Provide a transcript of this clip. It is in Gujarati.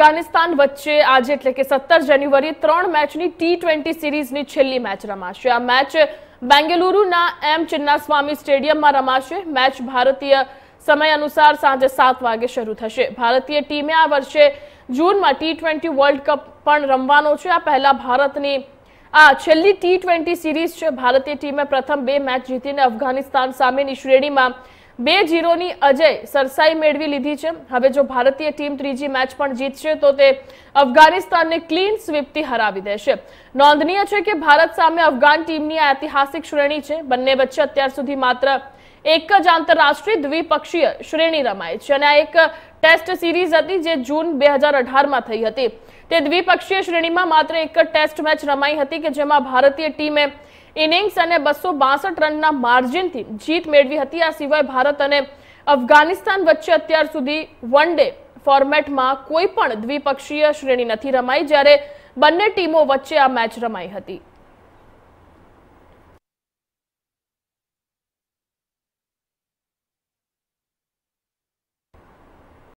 અફઘાનિસ્તાન વચ્ચે આજે એટલે કે સત્તર જાન્યુઆરીએ ત્રણ મેચની ટી ટ્વેન્ટી સિરીઝની છેલ્લી મેચ રમાશે આ મેચ બેંગલુરુના એમ ચિન્નાસ્વામી સ્ટેડિયમમાં રમાશે મેચ ભારતીય સમય અનુસાર સાંજે સાત વાગે શરૂ થશે ભારતીય ટીમે આ વર્ષે જૂનમાં ટી ટ્વેન્ટી વર્લ્ડ કપ પણ રમવાનો છે આ પહેલા ભારતની આ છેલ્લી ટી ટ્વેન્ટી સિરીઝ છે ભારતીય ટીમે પ્રથમ બે મેચ જીતીને અફઘાનિસ્તાન સામેની શ્રેણીમાં બે જીરોની અજય સરસાઈ મેળવી લીધી છે હવે જો ભારતીય ટીમ ત્રીજી મેચ પણ જીતશે તો તે અફઘાનિસ્તાનને ક્લીન સ્વીપથી હરાવી દેશે નોંધનીય છે કે ભારત સામે અફઘાન ટીમની આ ઐતિહાસિક શ્રેણી છે બંને વચ્ચે અત્યાર સુધી માત્ર એક જ આંતરરાષ્ટ્રીય દ્વિપક્ષીય શ્રેણી રમાય છે અને આ એક ટેસ્ટ સિરીઝ હતી જે જૂન બે માં થઈ હતી તે દ્વિપક્ષીય શ્રેણીમાં માત્ર એક જ ટેસ્ટ મેચ રમાઈ હતી કે જેમાં ભારતીય ટીમે ઇનિંગ્સ અને બસો બાસઠ રનના માર્જિનથી જીત મેળવી હતી આ સિવાય ભારત અને અફઘાનિસ્તાન વચ્ચે અત્યાર સુધી વન ડે ફોર્મેટમાં કોઈ પણ દ્વિપક્ષીય શ્રેણી નથી રમાઈ જ્યારે બંને ટીમો વચ્ચે આ મેચ રમાઈ હતી